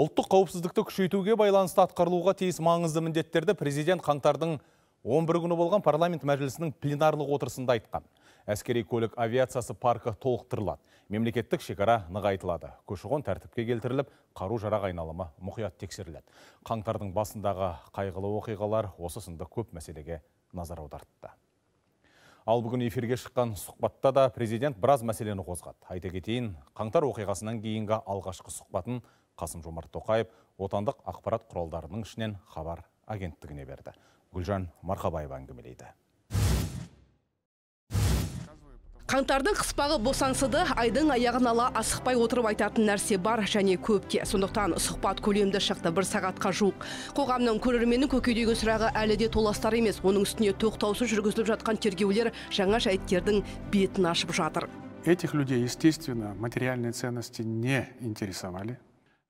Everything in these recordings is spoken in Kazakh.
ұлттық қауіпсіздікті күшейтуге байланысты атқарылуға тиіс маңызды міндеттерді президент қаңтардың 11 күні болған парламент мәжілісінің пленарлық отырысында айтқан. Әскери көлік авиациясы паркі толықтырылады. Мемлекеттік шекара нығайтылады. Көшіғон тәртіпке келтіріліп, қару жарақ айналымы мұқият тексеріледі. Қаңтардың басындағы қайғылы оқиғалар осы сынды көп мәселеге назар аудартты. Ал бүгін эфирге шыққан сұхбатта да президент біраз мәселені қозғады. Айта кетейін, қаңтар оқиғасынан кейінгі алғашқы сұхбатын қасым жомарт тоқаев отандық ақпарат құралдарының ішінен хабар агенттігіне берді гүлжан марқабаева әңгімелейді қаңтардың қыспағы босаңсыды айдың аяғын ала асықпай отырып айтатын нәрсе бар және көпке сондықтан сұхбат көлемді шықты бір сағатқа жуық қоғамның көрерменнің көкейдегі сұрағы әлі де толастар емес оның үстіне тоқтаусыз жүргізіліп жатқан тергеулер жаңа жайттердің бетін ашып жатыр этих людей естественно материальные ценности не интересовали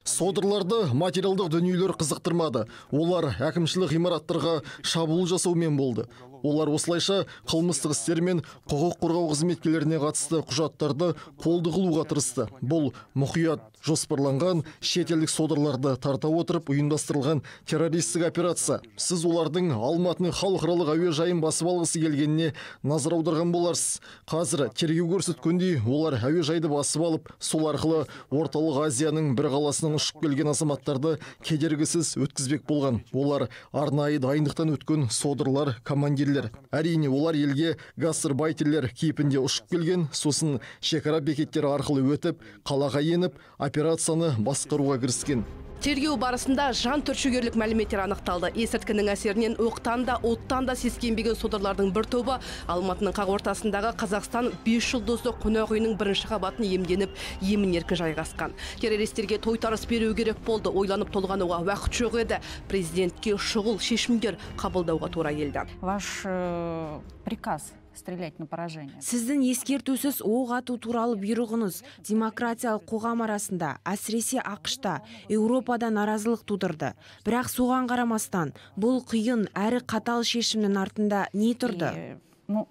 содырларды материалдық дүниелер қызықтырмады олар әкімшілік ғимараттарға шабуыл жасаумен болды олар осылайша қылмыстық істер мен құқық қорғау қызметкерлеріне қатысты құжаттарды қолды қылуға тырысты бұл мұқият жоспарланған шетелдік содырларды тарта отырып ұйымдастырылған террористік операция сіз олардың алматының халықаралық әуежайын басып алғысы келгеніне назар аударған боларсыз қазір тергеу көрсеткендей олар әуежайды басып алып сол арқылы орталық азияның бір қаласынан ұшып келген азаматтарды кедергісіз өткізбек болған олар арнайы дайындықтан өткен содырлар командир әрине олар елге гастарбайтерлер кейпінде ұшып келген сосын шекара бекеттері арқылы өтіп қалаға еніп операцияны басқаруға кіріскен тергеу барысында жан түршігерлік мәліметтер анықталды есірткінің әсерінен оқтан да оттан да сескенбеген содырлардың бір тобы алматының қақ ортасындағы қазақстан 5 жұлдызды қонақ үйінің бірінші қабатын емденіп, емін еркін жайғасқан террористерге тойтарыс беру керек болды ойланып толғануға уақыт жоқ еді президентке шұғыл шешімдер қабылдауға тура келді ваш э, приказ стрелять на поражение сіздің ескертусіз оқ ату туралы бұйрығыңыз демократиялық қоғам арасында әсіресе ақшта еуропада наразылық тудырды бірақ соған қарамастан бұл қиын әрі қатал шешімнің артында не тұрды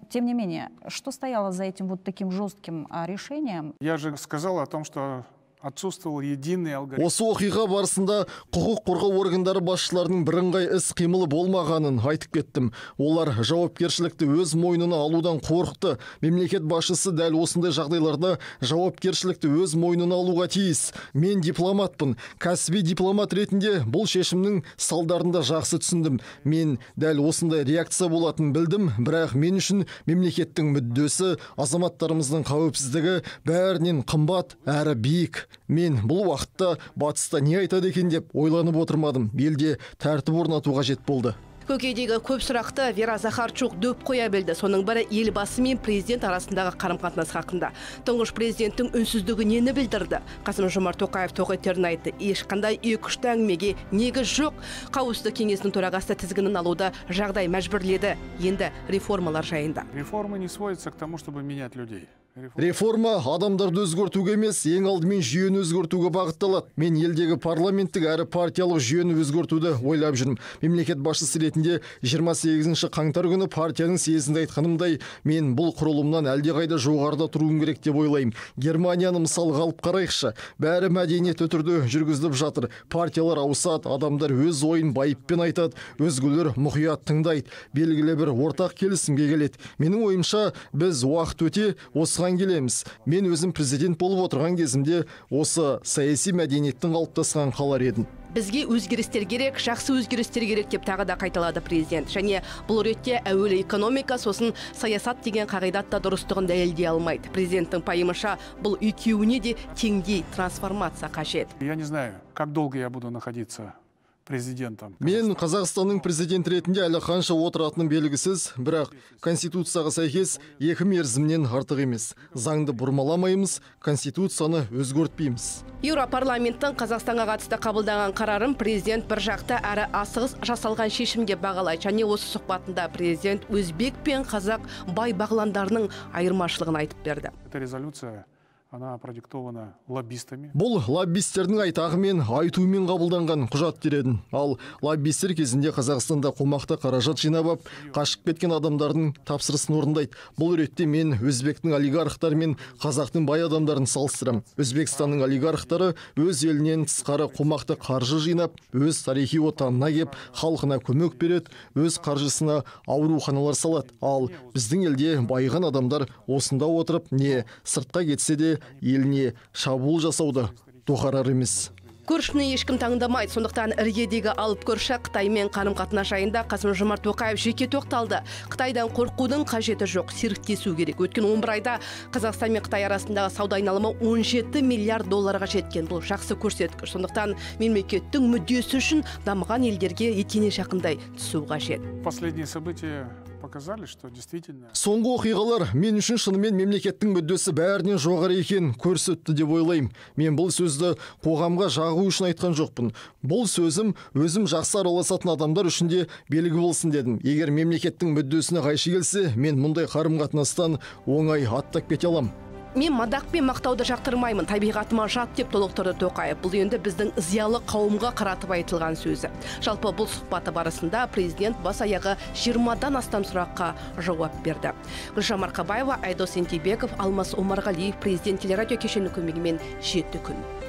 тем не менее, что стояло за этим вот таким жестким решением? Я же сказал о том, что отсутствовал единый алгоритм осы оқиға барысында құқық қорғау органдары басшыларының бірыңғай іс қимылы болмағанын айтып кеттім олар жауапкершілікті өз мойнына алудан қорықты мемлекет басшысы дәл осындай жағдайларда жауапкершілікті өз мойнына алуға тиіс мен дипломатпын кәсіби дипломат ретінде бұл шешімнің салдарын да жақсы түсіндім мен дәл осындай реакция болатынын білдім бірақ мен үшін мемлекеттің мүддесі азаматтарымыздың қауіпсіздігі бәрінен қымбат әрі биік мен бұл уақытта батыста не айтады екен деп ойланып отырмадым елде тәртіп орнату қажет болды көкейдегі көп сұрақты вера захарчук дөп қоя білді соның бірі елбасы мен президент арасындағы қарым қатынас хақында тұңғыш президенттің үнсіздігі нені білдірді қасым жомарт тоқаев тоқетерін айтты ешқандай екі үшті әңгімеге негіз жоқ қауіпсіздік кеңесінің төрағасы тізгінін алуды жағдай мәжбүрледі енді реформалар жайында реформа не сводится к тому чтобы менять людей реформа адамдарды өзгертуге емес ең алдымен жүйені өзгертуге бағытталады мен елдегі парламенттік әрі партиялық жүйені өзгертуді ойлап жүрмін мемлекет басшысы ретінде 28 қаңтар күні партияның съезінде айтқанымдай мен бұл құрылымнан әлдеқайда жоғарыда тұруым керек деп ойлаймын германияны мысалға алып қарайықшы бәрі мәдениетті түрде жүргізіліп жатыр партиялар ауысады адамдар өз ойын байыппен айтады өзгелер мұқият тыңдайды белгілі бір ортақ келісімге келеді менің ойымша біз уақыт өте осыған келеміз мен өзім президент болып отырған кезімде осы саяси мәдениеттің қалыптасқанын қалар едім бізге өзгерістер керек жақсы өзгерістер керек деп тағы да қайталады президент және бұл ретте әуелі экономика сосын саясат деген қағидат та дұрыстығын дәлелдей алмайды президенттің пайымынша бұл екеуіне де теңдей трансформация қажет я не знаю как долго я буду находиться президентом мен қазақстанның президенті ретінде әлі қанша отыратыным белгісіз бірақ конституцияға сәйкес екі мерзімнен артық емес заңды бұрмаламаймыз конституцияны өзгертпейміз еуропарламенттің қазақстанға қатысты қабылдаған қарарын президент бір жақты әрі асығыс жасалған шешім деп бағалайды және осы сұхбатында президент өзбек пен қазақ бай бағландарының айырмашылығын айтып берді резолюция она продиктована лоббистами бұл лоббистердің айтағымен айтуымен қабылданған құжат деретін ал лоббистер кезінде қазақстанда қомақты қаражат жинап алып қашып кеткен адамдардың тапсырысын орындайды бұл ретте мен өзбектің олигархтары мен қазақтың бай адамдарын салыстырамын өзбекстанның олигархтары өз елінен тысқары қомақты қаржы жинап өз тарихи отанына кеп халқына көмек береді өз қаржысына ауруханалар салады ал біздің елде байыған адамдар осында отырып не сыртқа кетсе де еліне шабуыл жасауды тоқарар емес көршіні ешкім таңдамайды сондықтан іргедегі алып көрші қытаймен қарым қатынас жайында қасым жомарт тоқаев жеке тоқталды қытайдан қорқудың қажеті жоқ серіктесу керек өткен 11 айда қазақстан мен қытай арасындағы сауда айналымы 17 миллиард долларға жеткен бұл жақсы көрсеткіш сондықтан мемлекеттің мүддесі үшін дамыған елдерге етене жақындай түсу қажет последние события показали, что действительно... Соңғы оқиғалар мен үшін шынымен мемлекеттің мүддесі бәрінен жоғары екен көрсетті деп ойлаймын. Мен бұл сөзді қоғамға жағу үшін айтқан жоқпын. Бұл сөзім өзім жақсы араласатын адамдар үшін де белгі болсын дедім. Егер мемлекеттің мүддесіне қайшы келсе, мен мұндай қарым қатынастан оңай аттап кете аламын мен мадақ пен мақтауды жақтырмаймын табиғатыма жат деп толықтырды тоқаев бұл енді біздің зиялы қауымға қаратып айтылған сөзі жалпы бұл сұхбаты барысында президент бас аяғы жиырмадан астам сұраққа жауап берді гүлжан марқабаева айдос ентебеков алмас омарғалиев президент телерадио кешені көмегімен жеті күн